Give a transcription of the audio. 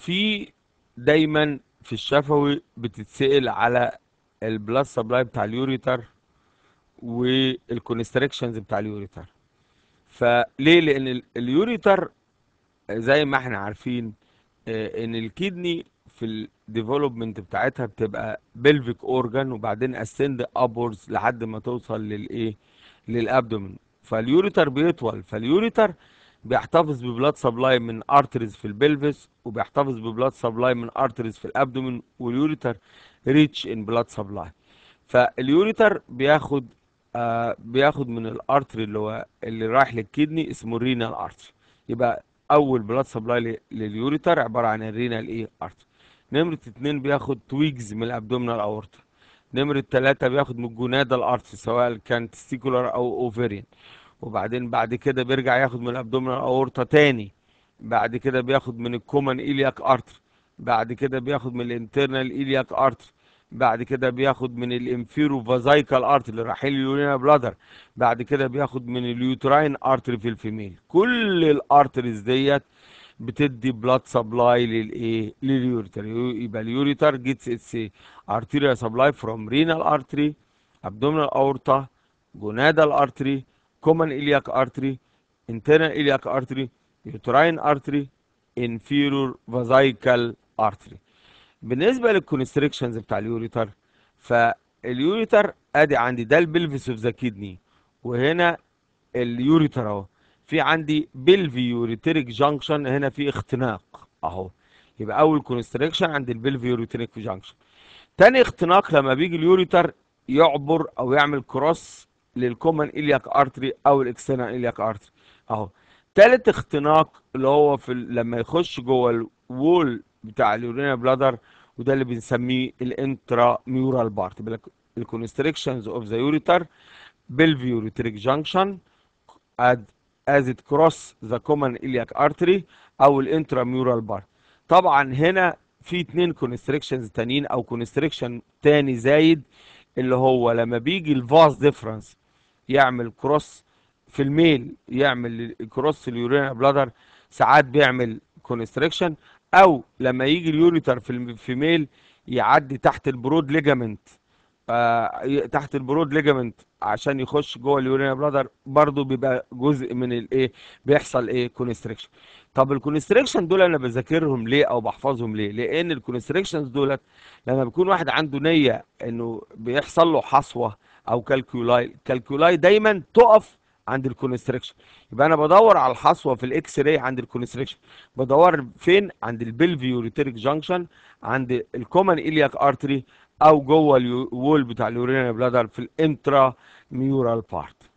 في دايما في الشفوي بتتسال على البلاس سبلاي بتاع اليوريتر والكونستريكشنز بتاع اليوريتر فليه لان اليوريتر زي ما احنا عارفين آه، ان الكدني في الديفلوبمنت بتاعتها بتبقى بلفيك اورجان وبعدين اسند ابورز لحد ما توصل للايه للابدومن فاليوريتر بيطول فاليوريتر بيحتفظ ببلاد سبلاي من ارتريز في البلفس وبيحتفظ ببلاد سبلاي من ارتريز في الابدومين واليوريتر ريتش ان بلاد سبلاي فاليوريتر بياخد آه بياخد من الارتري اللي هو اللي رايح للكدني اسمه الرينال ارتري يبقى اول بلاد سبلاي لليوريتر عباره عن الرينال ايه ارتري نمرة اتنين بياخد تويجز من الابدومينال اورتا نمرة تلاتة بياخد من الجونادا الارتري سواء كان تستيكولار او اوفيريان وبعدين بعد كده بيرجع ياخد من الابدومينال اورتا تاني بعد كده بياخد من الكومن ايلياك ارتر بعد كده بياخد من الانترنال ايلياك ارتر بعد كده بياخد من الانفيرو فازايكال ارتر رايحين لليونينا بلادر بعد كده بياخد من اليوتراين ارتر في الفيميل كل الارترز ديت بتدي بلاد سبلاي للايه لليوريتر يبقى اليوريتر جيتس اتس ارتيريا سبلاي فروم رينال ارتري ابدومينال اورتا جونادال ارتري common iliac artery internal iliac artery uterine artery inferior vesical artery بالنسبة للكونستريكشنز بتاع اليوريتر فاليوريتر ادي عندي ده البلفس اوف ذا كيدني وهنا اليوريتر اهو في عندي بلفي يوريتريك جانكشن هنا في اختناق اهو يبقى اول كونستريكشن عند البلفي يوريتريك جانكشن تاني اختناق لما بيجي اليوريتر يعبر او يعمل كروس للكومن إلياك أرتري أو الإكسترنال إلياك أرتري أهو تالت اختناق اللي هو في لما يخش جوه الوول بتاع اليورينال بلادر وده اللي بنسميه الانترا ميورال بارت الكونستريكشنز اوف ذا يوريتر بالفيوريتريك جانكشن از ات كروس ذا كومن الياك ارتري او الانترا ميورال بارت طبعا هنا في اتنين كونستريكشنز تانيين او كونستريكشن تاني زايد اللي هو لما بيجي الفاز ديفرنس يعمل كروس في الميل يعمل كروس اليورين بلادر ساعات بيعمل كونستريكشن او لما يجي اليوريتر في في ميل يعدي تحت البرود ليجامنت آه تحت البرود ليجامنت عشان يخش جوه اليورين بلادر برضو بيبقى جزء من الايه بيحصل ايه كونستريكشن طب الكونستريكشن دول انا بذاكرهم ليه او بحفظهم ليه لان الكونستريكشنز دولت لما بيكون واحد عنده نيه انه بيحصل له حصوه او كالكولاي الكالكولاي دايما تقف عند الكونستريكشن يبقى انا بدور على الحصوه في الاكس راي عند الكونستريكشن بدور فين عند البلفيوريتيريك جانكشن عند الكومن ايلياك ارتري او جوه الوول بتاع اليورينال بلادر في الانترا ميورال بارت